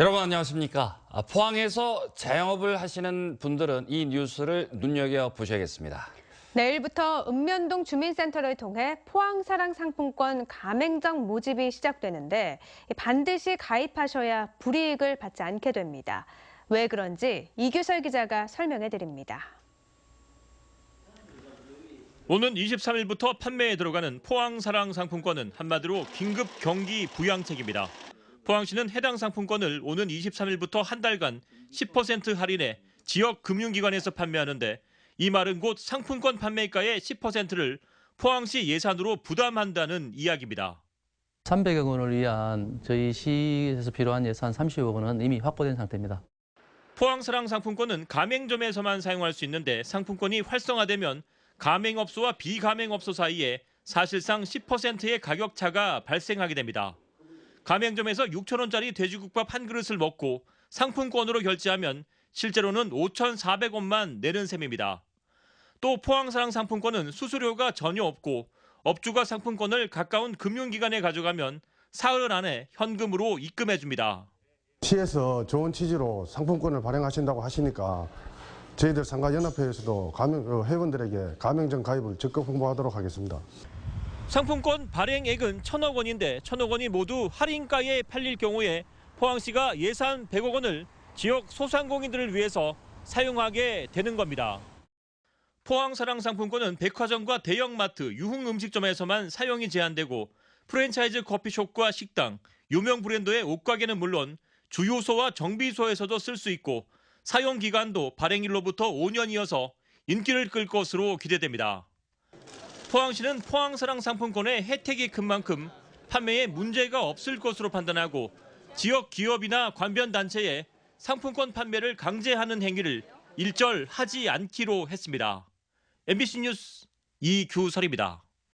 여러분 안녕하십니까. 아, 포항에서 자영업을 하시는 분들은 이 뉴스를 눈여겨보셔야겠습니다. 내일부터 읍면동 주민센터를 통해 포항사랑 상품권 가맹점 모집이 시작되는데 반드시 가입하셔야 불이익을 받지 않게 됩니다. 왜 그런지 이규설 기자가 설명해 드립니다. 오는 23일부터 판매에 들어가는 포항사랑 상품권은 한마디로 긴급 경기 부양책입니다. 포항시는 해당 상품권을 오는 23일부터 한 달간 10% 할인해 지역 금융기관에서 판매하는데 이 말은 곧 상품권 판매가의 10%를 포항시 예산으로 부담한다는 이야기입니다. 300억 원을 위한 저희 시에서 필요한 예산 30억 원은 이미 확보된 상태입니다. 포항사랑 상품권은 가맹점에서만 사용할 수 있는데 상품권이 활성화되면 가맹업소와 비가맹업소 사이에 사실상 10%의 가격차가 발생하게 됩니다. 가맹점에서 6천원짜리 돼지국밥 한 그릇을 먹고 상품권으로 결제하면 실제로는 5,400원만 내는 셈입니다. 또 포항사랑 상품권은 수수료가 전혀 없고 업주가 상품권을 가까운 금융기관에 가져가면 사흘 안에 현금으로 입금해 줍니다. 시에서 좋은 취지로 상품권을 발행하신다고 하시니까 저희들 상가연합회에서도 가맹, 어, 회원들에게 가맹점 가입을 적극 홍보하도록 하겠습니다. 상품권 발행액은 천억 원인데 천억 원이 모두 할인가에 팔릴 경우에 포항시가 예산 100억 원을 지역 소상공인들을 위해서 사용하게 되는 겁니다. 포항사랑 상품권은 백화점과 대형마트, 유흥음식점에서만 사용이 제한되고 프랜차이즈 커피숍과 식당, 유명 브랜드의 옷가게는 물론 주유소와 정비소에서도 쓸 수 있고 사용 기간도 발행일로부터 5년이어서 인기를 끌 것으로 기대됩니다. 포항시는 포항사랑 상품권의 혜택이 큰 만큼 판매에 문제가 없을 것으로 판단하고 지역 기업이나 관변 단체에 상품권 판매를 강제하는 행위를 일절 하지 않기로 했습니다. MBC 뉴스 이규설입니다.